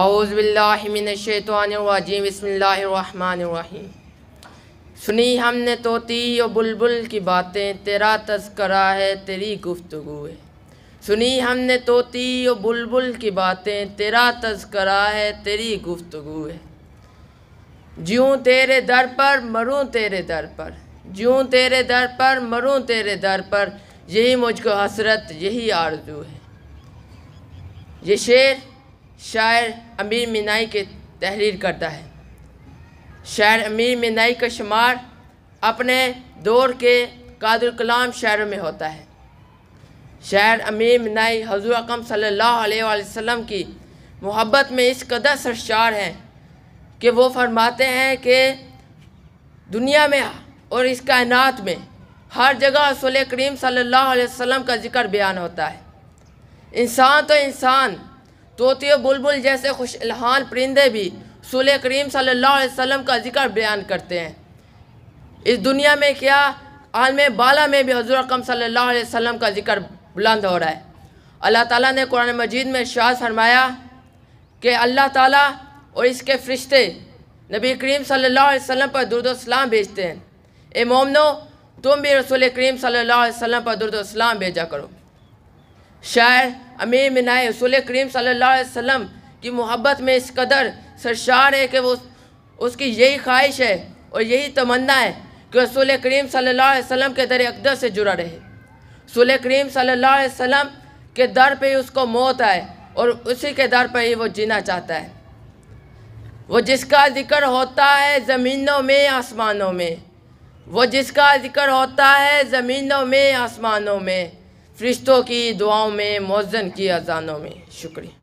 अउज़बिल्लाशैतवानवाजीम बसमीम सुनी हमने तोती और बुलबुल की बातें तेरा तस्करा है तेरी गुफ्तु है सुनी हमने तोती और बुलबुल की बातें तेरा तस्करा है तेरी गुफ्तु है ज्यों तेरे दर पर मरूँ तेरे दर पर ज्यों तेरे दर पर मरूँ तेरे दर पर यही मुझको हसरत यही आरजू है ये शेर शायर अमीर मिनाई के तहरीर करता है शायर अमीर मिनाई का शुमार अपने दौर के कादुल कलाम शायरों में होता है शायर अमीर मिनाई हजू अकम वसल्लम की मोहब्बत में इस कदर सरशार हैं कि वो फरमाते हैं कि दुनिया में और इस कायनात में हर जगह रसोल करीम सल्लल्लाहु अलैहि वसल्लम का जिक्र बयान होता है इंसान तो इंसान तोते बुलबुल जैसे खुश लहान परिंदे भी सुल करीम सल्लल्लाहु का जिक्र बयान करते हैं इस दुनिया में क्या आलम बाला में भी हजूर अकम सल्ला का जिक्र बुलंद हो रहा है अल्लाह ताला ने कुरान मजीद में शाह फरमाया कि अल्लाह ताला और इसके फरिश्ते नबी करीम सल्लल्लाहु अलैहि वसल्लम पर दुरुदोसलाम भेजते हैं ए मोमनो तुम भी रसूल करीम सल्लल्लाहु अलैहि वसल्लम पर दुरुदोसलाम भेजा करो शायर अमीर मिनाए रसूल करीम सल्लल्लाहु अलैहि वसल्लम की मोहब्बत में इस कदर सरशार है कि वो उसकी यही ख्वाहिश है और यही तमन्ना है कि रसूल करीम सल्लल्लाहु अलैहि वसल्लम के दर अकदर से जुड़ा रहे रसूल करीम सल्लल्लाहु अलैहि वसल्लम के दर पर ही उसको मौत आए और उसी के दर पर ही वो जीना चाहता है वो जिसका ज़िक्र होता है ज़मीनों में आसमानों में वो जिसका ज़िक्र होता है ज़मीनों में आसमानों में फरिश्तों की दुआओं में मौजन की अजानों में शुक्रिया